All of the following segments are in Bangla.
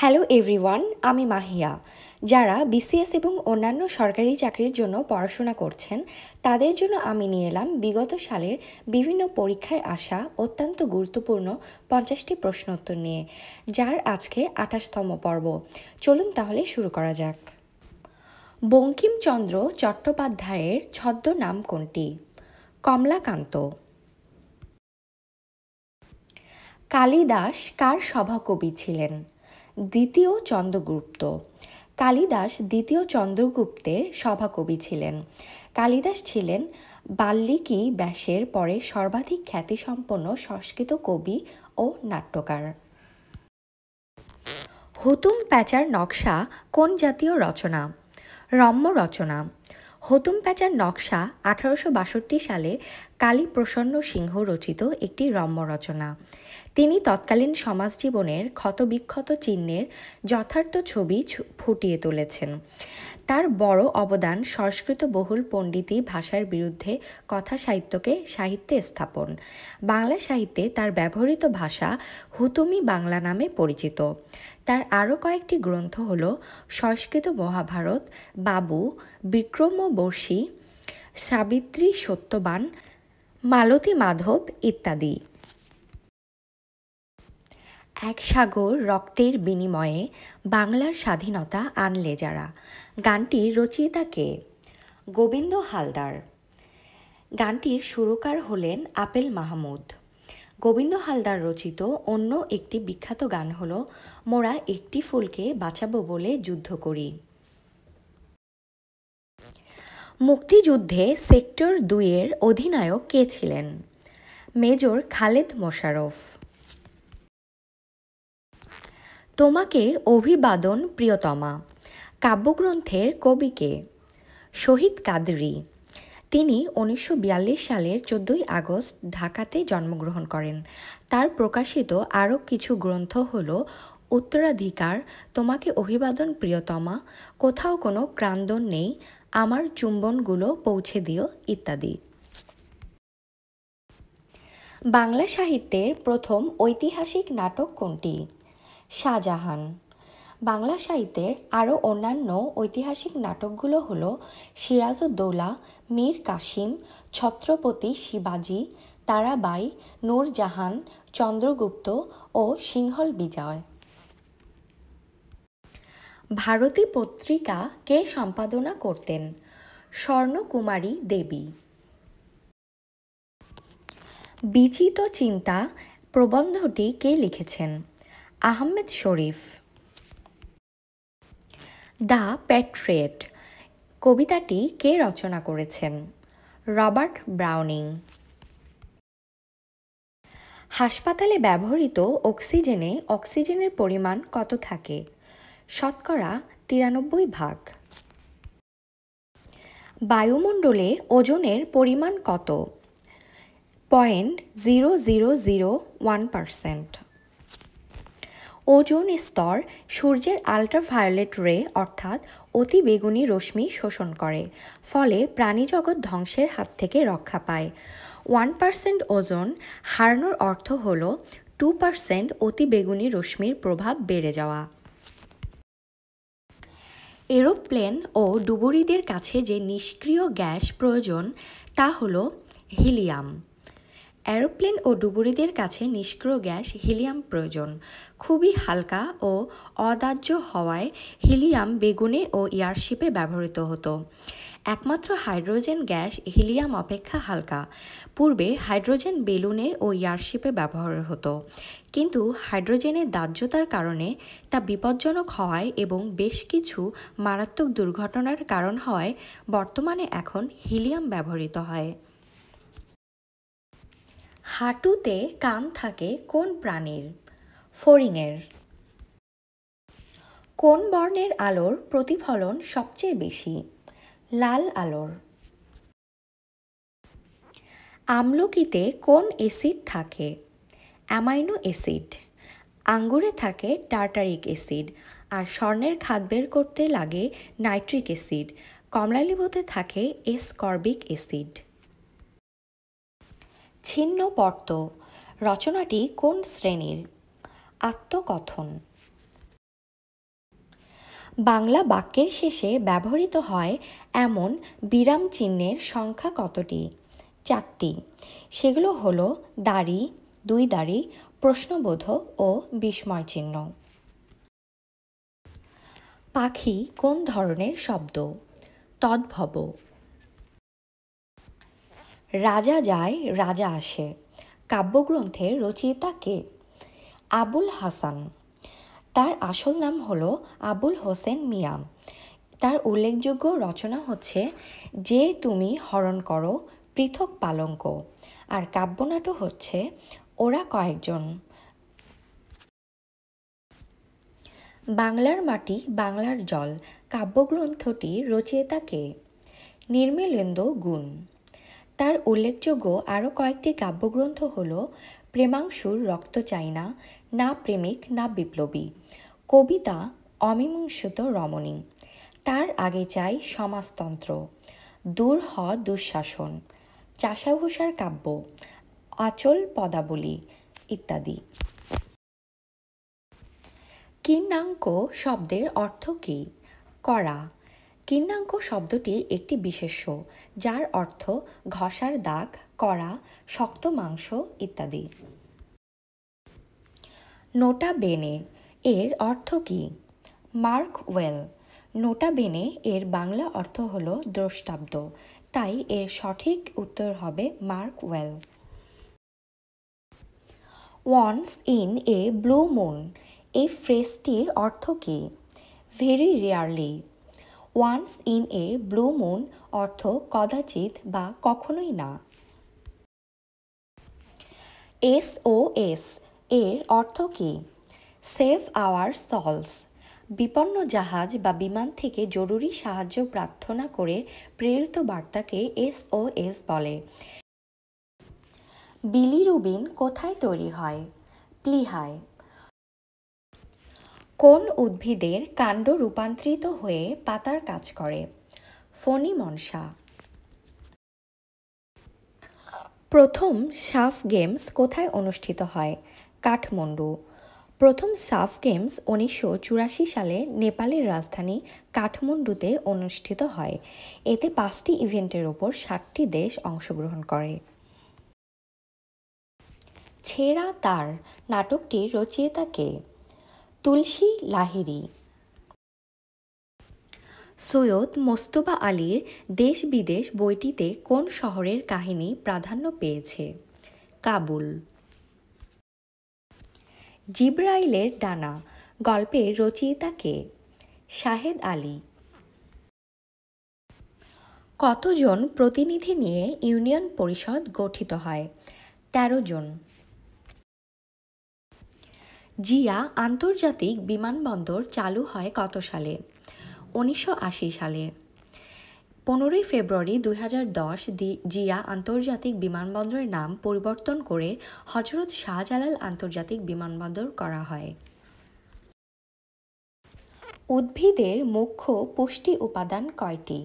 হ্যালো এভরিওয়ান আমি মাহিয়া যারা বিসিএস এবং অন্যান্য সরকারি চাকরির জন্য পড়াশোনা করছেন তাদের জন্য আমি নিয়ে এলাম বিগত সালের বিভিন্ন পরীক্ষায় আসা অত্যন্ত গুরুত্বপূর্ণ পঞ্চাশটি প্রশ্নোত্তর নিয়ে যার আজকে আঠাশতম পর্ব চলুন তাহলে শুরু করা যাক বঙ্কিমচন্দ্র চট্টোপাধ্যায়ের ছদ্মনাম কোনটি কমলাকান্ত কালিদাস কার সভাকবি ছিলেন দ্বিতীয় চন্দ্রগুপ্ত কালিদাস দ্বিতীয় চন্দ্রগুপ্তের সভাকবি ছিলেন কালিদাস ছিলেন বাল্মীকি ব্যাসের পরে সর্বাধিক খ্যাতিসম্পন্ন সংস্কৃত কবি ও নাট্যকার হুতুম প্যাচার নকশা কোন জাতীয় রচনা রম্য রচনা হতুম প্যাচার নকশা আঠারোশো সালে কালীপ্রসন্ন সিংহ রচিত একটি রম্য রচনা তিনি তৎকালীন সমাজ জীবনের ক্ষতবিক্ষত চিহ্নের যথার্থ ছবি ফুটিয়ে তুলেছেন তার বড় অবদান সংস্কৃত বহুল পণ্ডিতি ভাষার বিরুদ্ধে কথা সাহিত্যকে সাহিত্যে স্থাপন বাংলা সাহিত্যে তার ব্যবহৃত ভাষা হুতুমি বাংলা নামে পরিচিত তার আরও কয়েকটি গ্রন্থ হল সংস্কৃত মহাভারত বাবু বিক্রম বর্ষী সাবিত্রী সত্যবান মালতী মাধব ইত্যাদি এক সাগর রক্তের বিনিময়ে বাংলার স্বাধীনতা আনলে যারা গানটির রচয়িতা কে গোবিন্দ হালদার গানটির সুরকার হলেন আপেল মাহমুদ গোবিন্দ হালদার রচিত অন্য একটি বিখ্যাত গান হল মোরা একটি ফুলকে বাঁচাবো বলে যুদ্ধ করি মুক্তিযুদ্ধে সেক্টর দুইয়ের অধিনায়ক কে ছিলেন মেজর খালেদ মোশারফ তোমাকে অভিবাদন প্রিয়তমা কাব্যগ্রন্থের কবিকে শহীদ কাদরি তিনি উনিশশো সালের চোদ্দই আগস্ট ঢাকাতে জন্মগ্রহণ করেন তার প্রকাশিত আরও কিছু গ্রন্থ হল উত্তরাধিকার তোমাকে অভিবাদন প্রিয়তমা কোথাও কোনো ক্রান্দন নেই আমার চুম্বনগুলো পৌঁছে দিও ইত্যাদি বাংলা সাহিত্যের প্রথম ঐতিহাসিক নাটক কোনটি শাহজাহান বাংলা সাহিত্যের আরও অন্যান্য ঐতিহাসিক নাটকগুলো হল সিরাজউদ্দৌলা মীর কাসিম ছত্রপতি শিবাজি তারাবাই নূরজাহান চন্দ্রগুপ্ত ও সিংহল বিজয় ভারতী পত্রিকা কে সম্পাদনা করতেন স্বর্ণকুমারী দেবী বিচিত চিন্তা প্রবন্ধটি কে লিখেছেন আহমেদ শরীফ দ্য প্যাট্রিয়েট কবিতাটি কে রচনা করেছেন রবার্ট ব্রাউনিং হাসপাতালে ব্যবহৃত অক্সিজেনে অক্সিজেনের পরিমাণ কত থাকে শতকরা তিরানব্বই ভাগ বায়ুমণ্ডলে ওজনের পরিমাণ কত point zero zero zero one percent ozone স্তর সূর্যের আল্ট্রাভায়োলেট রে অর্থাৎ অতি বেগুনি রশ্মি শোষণ করে ফলে প্রাণীজগৎ ধ্বংসের হাত থেকে রক্ষা পায় ওয়ান পার্সেন্ট ওজন হারানোর অর্থ হল টু পার্সেন্ট বেগুনি রশ্মির প্রভাব বেড়ে যাওয়া এরোপ্লেন ও ডুবুরিদের কাছে যে নিষ্ক্রিয় গ্যাস প্রয়োজন তা হল হিলিয়াম অ্যারোপ্লেন ও ডুবুরিদের কাছে নিষ্ক্রিয় গ্যাস হিলিয়াম প্রয়োজন খুবই হালকা ও অদাহ্য হওয়ায় হিলিয়াম বেগুনে ও ইয়ারশিপে ব্যবহৃত হতো একমাত্র হাইড্রোজেন গ্যাস হিলিয়াম অপেক্ষা হালকা পূর্বে হাইড্রোজেন বেলুনে ও ইয়ারশিপে ব্যবহার হতো কিন্তু হাইড্রোজেনের দাহ্যতার কারণে তা বিপজ্জনক হওয়ায় এবং বেশ কিছু মারাত্মক দুর্ঘটনার কারণ হয় বর্তমানে এখন হিলিয়াম ব্যবহৃত হয় হাঁটুতে কান থাকে কোন প্রাণীর ফরিংয়ের কোন বর্ণের আলোর প্রতিফলন সবচেয়ে বেশি লাল আলোর আমলকিতে কোন অ্যাসিড থাকে অ্যামাইনো অ্যাসিড আঙ্গুরে থাকে টার্টারিক অ্যাসিড আর স্বর্ণের খাদ বের করতে লাগে নাইট্রিক অ্যাসিড কমলালেবুতে থাকে এসকর্বিক অ্যাসিড ছিন্ন পর্ত রচনাটি কোন শ্রেণীর আত্মকথন বাংলা বাক্যের শেষে ব্যবহৃত হয় এমন বিরাম চিহ্নের সংখ্যা কতটি চারটি সেগুলো হলো দাড়ি দুই দাড়ি প্রশ্নবোধ ও বিস্ময় চিহ্ন পাখি কোন ধরনের শব্দ তদ্ভব রাজা যায় রাজা আসে কাব্যগ্রন্থের রচয়িতা কে আবুল হাসান তার আসল নাম হলো আবুল হোসেন মিয়া তার উল্লেখযোগ্য রচনা হচ্ছে যে তুমি হরণ করো পৃথক পালঙ্ক আর কাব্যনাটক হচ্ছে ওরা কয়েকজন বাংলার মাটি বাংলার জল কাব্যগ্রন্থটি রচয়িতা কে নির্মলেন্দু গুণ তার উল্লেখযোগ্য আরও কয়েকটি কাব্যগ্রন্থ হল প্রেমাংশুর রক্ত চাই না না প্রেমিক না বিপ্লবী কবিতা অমীমাংসিত রমণী তার আগে চাই সমাজতন্ত্র দূর হ দুঃশাসন চাষাভূষার কাব্য আচল পদাবলী ইত্যাদি কিন্নাঙ্ক শব্দের অর্থ কী করা কীর্ণাঙ্ক শব্দটি একটি বিশেষ্য যার অর্থ ঘষার দাগ কড়া শক্ত মাংস ইত্যাদি নোটা বেনে এর অর্থ কি মার্ক ওয়েল নোটা বেনে এর বাংলা অর্থ হল দ্রষ্টাব্দ তাই এর সঠিক উত্তর হবে mark well once in a blue moon এই ফ্রেসটির অর্থ কী very rarely once in a blue moon অর্থ কদাচিৎ বা কখনোই না এস ও এস এর অর্থ কি সেভ আওয়ার সলস বিপন্ন জাহাজ বা বিমান থেকে জরুরি সাহায্য প্রার্থনা করে প্রেরিত বার্তাকে এস ও এস বলে বিলিরুবিন কোথায় তৈরি হয় প্লিহায় কোন উদ্ভিদের কাণ্ড রূপান্তরিত হয়ে পাতার কাজ করে ফণি মনসা প্রথম সাফ গেমস কোথায় অনুষ্ঠিত হয় কাঠমান্ডু প্রথম সাফ গেমস উনিশশো চুরাশি সালে নেপালের রাজধানী কাঠমান্ডুতে অনুষ্ঠিত হয় এতে পাঁচটি ইভেন্টের ওপর ষাটটি দেশ অংশগ্রহণ করে ছেঁড়া তার নাটকটির রচয়িতা কে তুলসী লাহিড়ী সৈয়দ মোস্তবা আলীর দেশ বিদেশ বইটিতে কোন শহরের কাহিনী প্রাধান্য পেয়েছে কাবুল জিব্রাইলের ডানা গল্পের রচয়িতা কে শাহেদ আলী কতজন প্রতিনিধি নিয়ে ইউনিয়ন পরিষদ গঠিত হয় তেরো জন জিয়া আন্তর্জাতিক বিমানবন্দর চালু হয় কত সালে উনিশশো সালে পনেরোই ফেব্রুয়ারি দুই জিয়া আন্তর্জাতিক বিমানবন্দরের নাম পরিবর্তন করে হজরত শাহজালাল আন্তর্জাতিক বিমানবন্দর করা হয় উদ্ভিদের মুখ্য পুষ্টি উপাদান কয়টি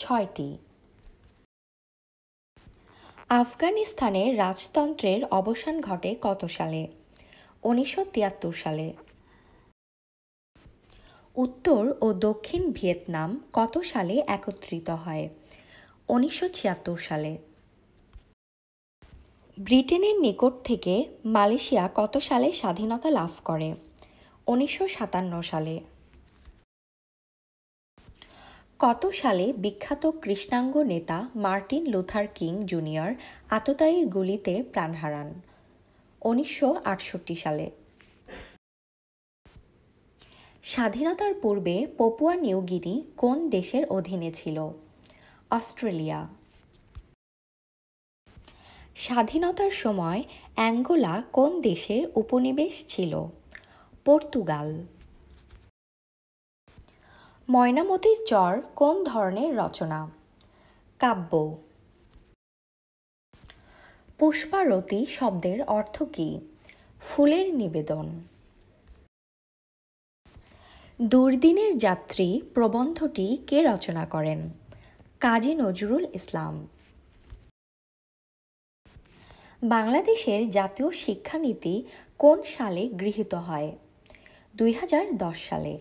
ছয়টি আফগানিস্তানের রাজতন্ত্রের অবসান ঘটে কত সালে উনিশশো সালে উত্তর ও দক্ষিণ ভিয়েতনাম কত সালে একত্রিত হয় উনিশশো সালে ব্রিটেনের নিকট থেকে মালয়েশিয়া কত সালে স্বাধীনতা লাভ করে উনিশশো সালে কত সালে বিখ্যাত কৃষ্ণাঙ্গ নেতা মার্টিন লুথার কিং জুনিয়র আততায়ীর গুলিতে প্রাণ হারান উনিশশো সালে স্বাধীনতার পূর্বে পপুয়া নিউগিরি কোন দেশের অধীনে ছিল অস্ট্রেলিয়া স্বাধীনতার সময় অ্যাঙ্গোলা কোন দেশের উপনিবেশ ছিল পর্তুগাল ময়নামতির চর কোন ধরনের রচনা কাব্য পুষ্পারতি শব্দের অর্থ কী ফুলের নিবেদন দুর্দিনের যাত্রী প্রবন্ধটি কে রচনা করেন কাজী নজরুল ইসলাম বাংলাদেশের জাতীয় শিক্ষানীতি কোন সালে গৃহীত হয় দুই সালে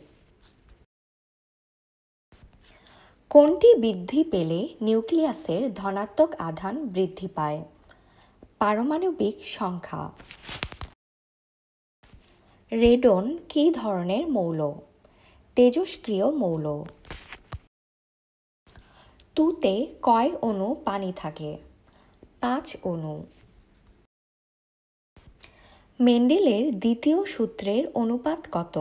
কোনটি বৃদ্ধি পেলে নিউক্লিয়াসের ধনাত্মক আধান বৃদ্ধি পায় পারমাণবিক সংখ্যা রেডন কী ধরনের মৌল তেজস্ক্রিয় মৌল তুতে কয় অণু পানি থাকে পাঁচ অণু মেন্ডেলের দ্বিতীয় সূত্রের অনুপাত কত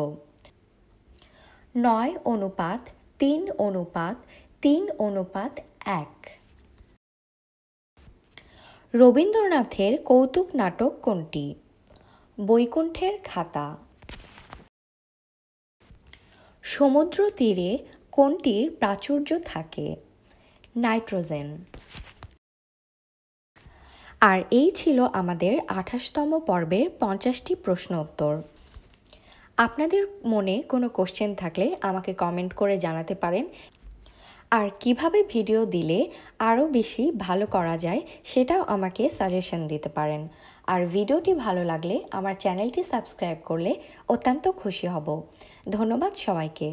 নয় অনুপাত তিন অনুপাত তিন অনুপাত এক রবীন্দ্রনাথের কৌতুক নাটক কোনটি বৈকুণ্ঠের খাতা সমুদ্র তীরে কোনটির প্রাচুর্য থাকে নাইট্রোজেন আর এই ছিল আমাদের আঠাশতম পর্বে পঞ্চাশটি প্রশ্ন উত্তর আপনাদের মনে কোনো কোশ্চেন থাকলে আমাকে কমেন্ট করে জানাতে পারেন আর কিভাবে ভিডিও দিলে আরও বেশি ভালো করা যায় সেটাও আমাকে সাজেশন দিতে পারেন আর ভিডিওটি ভালো লাগলে আমার চ্যানেলটি সাবস্ক্রাইব করলে অত্যন্ত খুশি হব ধন্যবাদ সবাইকে